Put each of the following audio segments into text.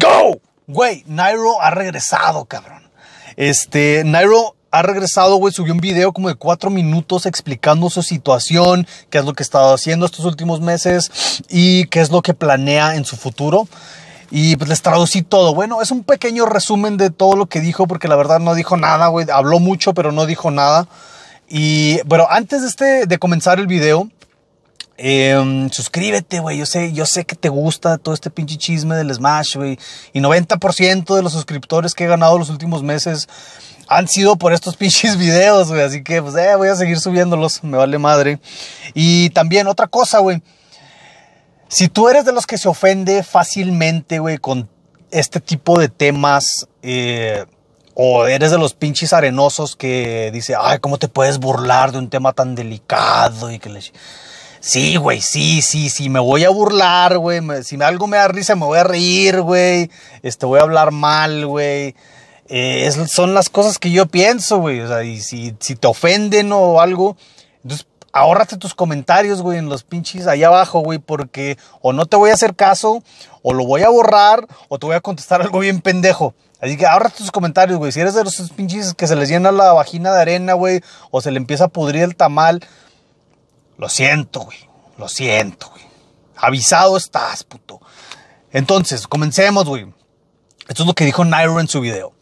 go. Güey, Nairo ha regresado, cabrón. Este, Nairo ha regresado, güey, subió un video como de cuatro minutos explicando su situación, qué es lo que ha estado haciendo estos últimos meses y qué es lo que planea en su futuro. Y pues les traducí todo. Bueno, es un pequeño resumen de todo lo que dijo, porque la verdad no dijo nada, güey. Habló mucho, pero no dijo nada. Y, bueno, antes de, este, de comenzar el video, Em, suscríbete, güey. Yo sé, yo sé que te gusta todo este pinche chisme del Smash, güey. Y 90% de los suscriptores que he ganado los últimos meses han sido por estos pinches videos, güey. Así que, pues, eh, voy a seguir subiéndolos. Me vale madre. Y también otra cosa, güey. Si tú eres de los que se ofende fácilmente, güey, con este tipo de temas, eh, o eres de los pinches arenosos que dice, ay, ¿cómo te puedes burlar de un tema tan delicado? Y que le... Sí, güey, sí, sí, sí, me voy a burlar, güey. Si algo me da risa, me voy a reír, güey. Este, voy a hablar mal, güey. Eh, son las cosas que yo pienso, güey. O sea, y si, te ofenden o algo, entonces ahórrate tus comentarios, güey, en los pinches allá abajo, güey, porque o no te voy a hacer caso, o lo voy a borrar, o te voy a contestar algo bien pendejo. Así que ahórrate tus comentarios, güey. Si eres de los pinches que se les llena la vagina de arena, güey, o se le empieza a pudrir el tamal, lo siento, güey. Lo siento, güey. Avisado estás, puto. Entonces, comencemos, güey. Esto es lo que dijo Nairo en su video.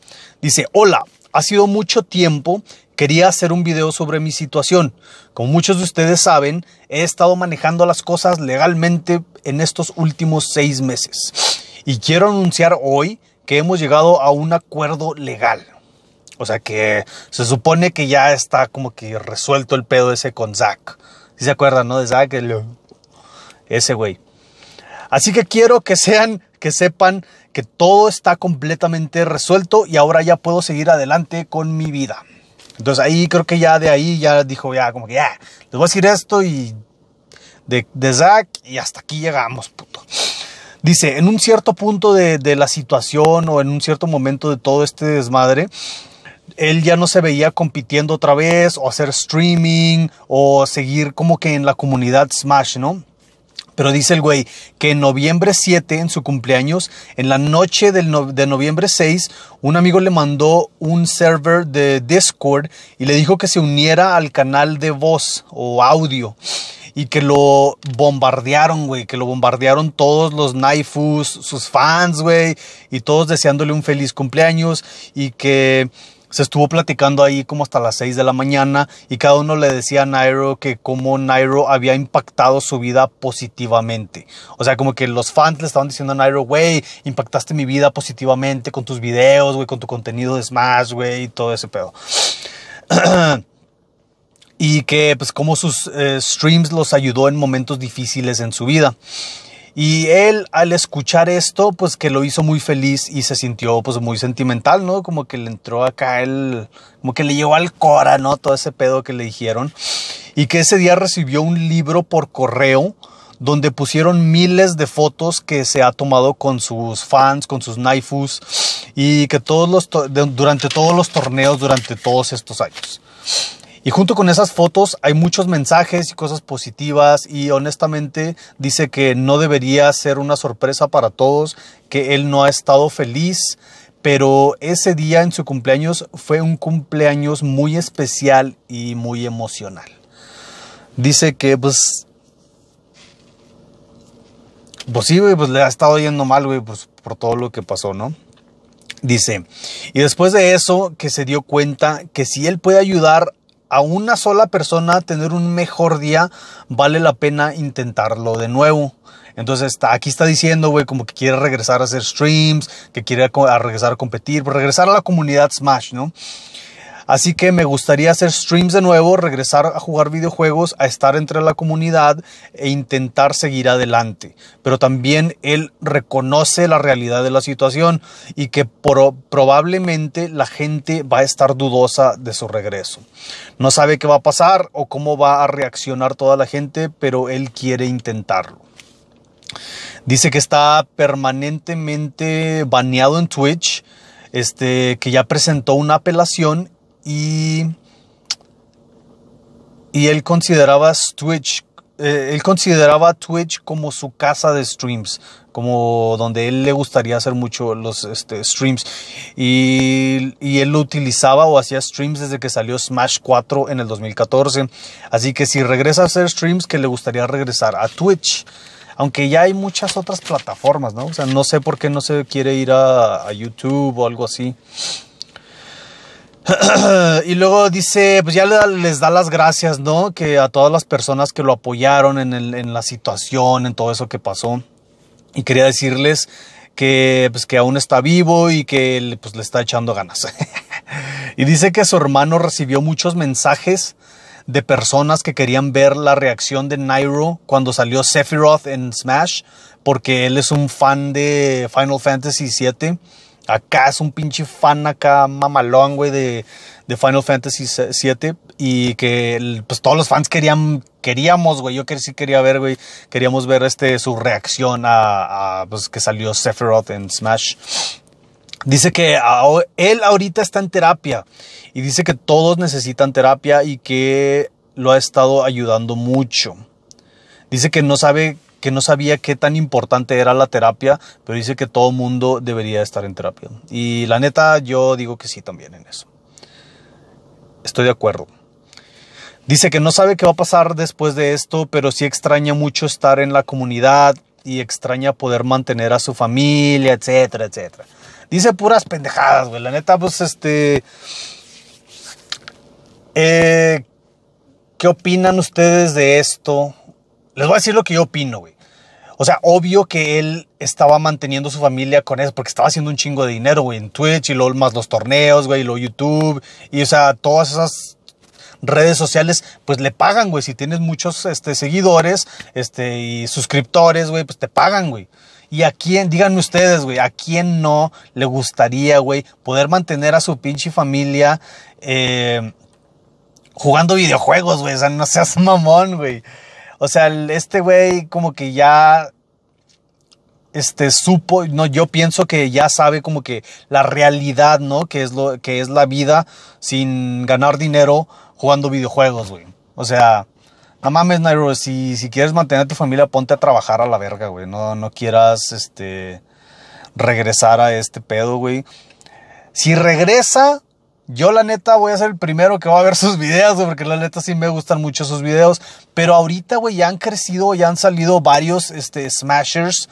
Dice, hola, ha sido mucho tiempo. Quería hacer un video sobre mi situación. Como muchos de ustedes saben, he estado manejando las cosas legalmente en estos últimos seis meses. Y quiero anunciar hoy que hemos llegado a un acuerdo legal. O sea que se supone que ya está como que resuelto el pedo ese con Zack. Si se acuerdan, ¿no? De Zack, ese güey. Así que quiero que sean, que sepan que todo está completamente resuelto y ahora ya puedo seguir adelante con mi vida. Entonces ahí creo que ya de ahí ya dijo, ya como que ya, les voy a decir esto y de, de Zack y hasta aquí llegamos, puto. Dice, en un cierto punto de la situación o en un cierto momento de todo este desmadre, él ya no se veía compitiendo otra vez o hacer streaming o seguir como que en la comunidad Smash, ¿no? Pero dice el güey que en noviembre 7, en su cumpleaños, en la noche del de noviembre 6, un amigo le mandó un server de Discord y le dijo que se uniera al canal de voz o audio. Y que lo bombardearon, güey. Que lo bombardearon todos los naifus, sus fans, güey. Y todos deseándole un feliz cumpleaños. Y que se estuvo platicando ahí como hasta las 6 de la mañana y cada uno le decía a Nairo que cómo Nairo había impactado su vida positivamente. O sea, como que los fans le estaban diciendo a Nairo, güey, impactaste mi vida positivamente con tus videos, güey, con tu contenido de Smash, güey, y todo ese pedo. y que pues como sus eh, streams los ayudó en momentos difíciles en su vida. Y él al escuchar esto, pues que lo hizo muy feliz y se sintió pues muy sentimental, ¿no? Como que le entró acá el, como que le llevó al cora, ¿no? Todo ese pedo que le dijeron. Y que ese día recibió un libro por correo donde pusieron miles de fotos que se ha tomado con sus fans, con sus naifus y que todos los durante todos los torneos durante todos estos años. Y junto con esas fotos hay muchos mensajes y cosas positivas y honestamente dice que no debería ser una sorpresa para todos, que él no ha estado feliz, pero ese día en su cumpleaños fue un cumpleaños muy especial y muy emocional. Dice que pues... Pues sí, pues le ha estado yendo mal, güey, pues, por todo lo que pasó, ¿no? Dice, y después de eso que se dio cuenta que si él puede ayudar a una sola persona tener un mejor día, vale la pena intentarlo de nuevo. Entonces está, aquí está diciendo, güey, como que quiere regresar a hacer streams, que quiere regresar a competir, pues, regresar a la comunidad Smash, ¿no? Así que me gustaría hacer streams de nuevo, regresar a jugar videojuegos, a estar entre la comunidad e intentar seguir adelante. Pero también él reconoce la realidad de la situación y que probablemente la gente va a estar dudosa de su regreso. No sabe qué va a pasar o cómo va a reaccionar toda la gente, pero él quiere intentarlo. Dice que está permanentemente baneado en Twitch, este, que ya presentó una apelación y, y él consideraba Twitch eh, él consideraba Twitch como su casa de streams, como donde él le gustaría hacer mucho los este, streams. Y, él lo utilizaba o hacía streams desde que salió Smash 4 en el 2014. Así que si regresa a hacer streams, que le gustaría regresar a Twitch. Aunque ya hay muchas otras plataformas, ¿no? O sea, no sé por qué no se quiere ir a, a YouTube o algo así. y luego dice, pues ya les da las gracias, ¿no? Que a todas las personas que lo apoyaron en, la situación, en todo eso que pasó. Y quería decirles que, pues, que aún está vivo y que pues, le está echando ganas. y dice que su hermano recibió muchos mensajes de personas que querían ver la reacción de Nairo cuando salió Sephiroth en Smash, porque él es un fan de Final Fantasy VII acá es un pinche fan acá mamalón, güey, de, de Final Fantasy VII y que pues todos los fans querían, queríamos, güey, yo que sí quería ver, güey, queríamos ver este, su reacción a, pues, que salió Sephiroth en Smash. Dice que él ahorita está en terapia y dice que todos necesitan terapia y que lo ha estado ayudando mucho. Dice que no sabe que no sabía qué tan importante era la terapia, pero dice que todo mundo debería estar en terapia. Y la neta, yo digo que sí también en eso. Estoy de acuerdo. Dice que no sabe qué va a pasar después de esto, pero sí extraña mucho estar en la comunidad y extraña poder mantener a su familia, etcétera, etcétera. Dice puras pendejadas, güey. La neta, pues este... Eh, ¿Qué opinan ustedes de esto? les voy a decir lo que yo opino, güey. O sea, obvio que él estaba manteniendo su familia con eso porque estaba haciendo un chingo de dinero, güey, en Twitch y lol más los torneos, güey, y YouTube. Y, o sea, todas esas redes sociales, pues le pagan, güey. Si tienes muchos este, seguidores este, y suscriptores, güey, pues te pagan, güey. ¿Y a quién, díganme ustedes, güey, a quién no le gustaría, güey, poder mantener a su pinche familia eh, jugando videojuegos, güey? O sea, no seas mamón, güey. O sea, este güey como que ya este supo, no, yo pienso que ya sabe como que la realidad, ¿no? Que es lo que es la vida sin ganar dinero jugando videojuegos, güey. O sea, no mames, Nairo, si, si quieres mantener a tu familia, ponte a trabajar a la verga, güey. No, no quieras este regresar a este pedo, güey. Si regresa, yo la neta voy a ser el primero que va a ver sus videos, porque la neta sí me gustan mucho sus videos. Pero ahorita, güey, ya han crecido, ya han salido varios este, smashers.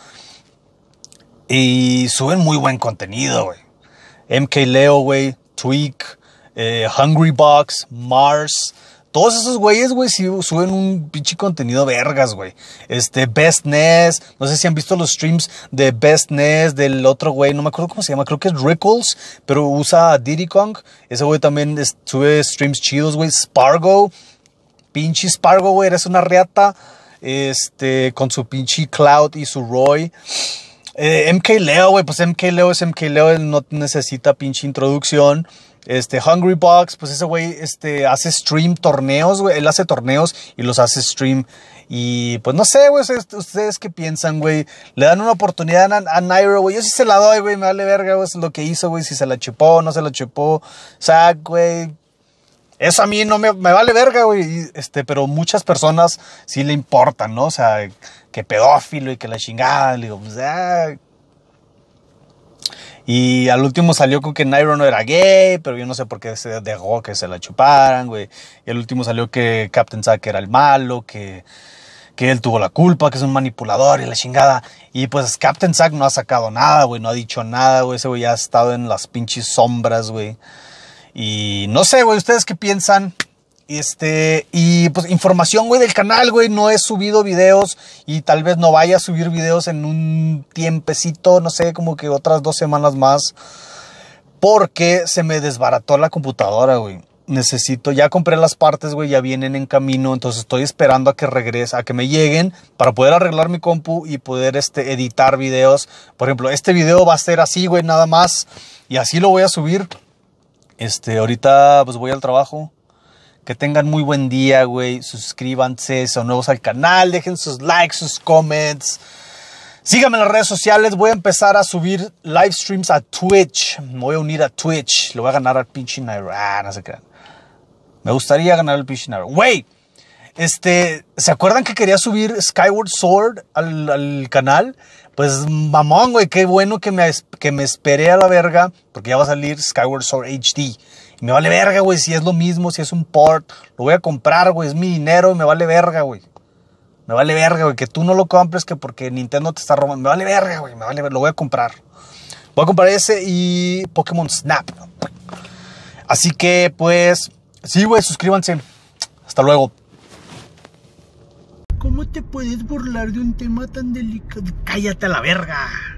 Y suben muy buen contenido, güey. MK Leo, güey, Tweak, eh, Hungry Box, Mars. Todos esos güeyes, güey, suben un pinche contenido vergas, güey. Este, Best no sé si han visto los streams de Best del otro güey, no me acuerdo cómo se llama, creo que es Rickles, pero usa Diddy Kong. Ese güey también sube streams chidos, güey. Spargo, pinche Spargo, güey, eres una reata. Este, con su pinche Cloud y su Roy. Eh, MK Leo, güey, pues MK Leo es MK Leo, no necesita pinche introducción. Este, Hungry Box, pues ese güey este, hace stream torneos, güey. Él hace torneos y los hace stream. Y pues no sé, güey, ustedes qué piensan, güey. Le dan una oportunidad a, Nairo, güey. Yo sí se la doy, güey, me vale verga, güey, lo que hizo, güey. Si se la chupó, no se la chupó. sea, güey. Eso a mí no me, vale verga, güey. Este, pero muchas personas sí le importan, ¿no? O sea, que pedófilo y que la chingada. Le digo, pues, ah, y al último salió con que Nairo no era gay, pero yo no sé por qué se dejó que se la chuparan, güey. Y al último salió que Captain Zack era el malo, que, que él tuvo la culpa, que es un manipulador y la chingada. Y pues Captain Zack no ha sacado nada, güey, no ha dicho nada, güey. Ese güey ya ha estado en las pinches sombras, güey. Y no sé, güey, ¿ustedes qué piensan? Este, y pues información, güey, del canal, güey. No he subido videos y tal vez no vaya a subir videos en un tiempecito, no sé, como que otras dos semanas más. Porque se me desbarató la computadora, güey. Necesito, ya compré las partes, güey, ya vienen en camino. Entonces estoy esperando a que regrese, a que me lleguen para poder arreglar mi compu y poder este, editar videos. Por ejemplo, este video va a ser así, güey, nada más. Y así lo voy a subir. Este, ahorita pues voy al trabajo que tengan muy buen día, güey. Suscríbanse, son nuevos al canal, dejen sus likes, sus comments. Síganme en las redes sociales. Voy a empezar a subir live streams a Twitch. Me voy a unir a Twitch. lo voy a ganar al pinche Nairo. Ah, no se crean. Me gustaría ganar al pinche Nairo. Güey, este, ¿se acuerdan que quería subir Skyward Sword al, canal? Pues mamón, güey, qué bueno que me, que me esperé a la verga. Porque ya va a salir Skyward Sword HD. Me vale verga, güey, si es lo mismo, si es un port. Lo voy a comprar, güey, es mi dinero me vale verga, güey. Me vale verga, güey, que tú no lo compres que porque Nintendo te está robando. Me vale verga, güey, me vale verga, lo voy a comprar. Voy a comprar ese y Pokémon Snap. Así que, pues, sí, güey, suscríbanse. Hasta luego. ¿Cómo te puedes burlar de un tema tan delicado? Cállate a la verga.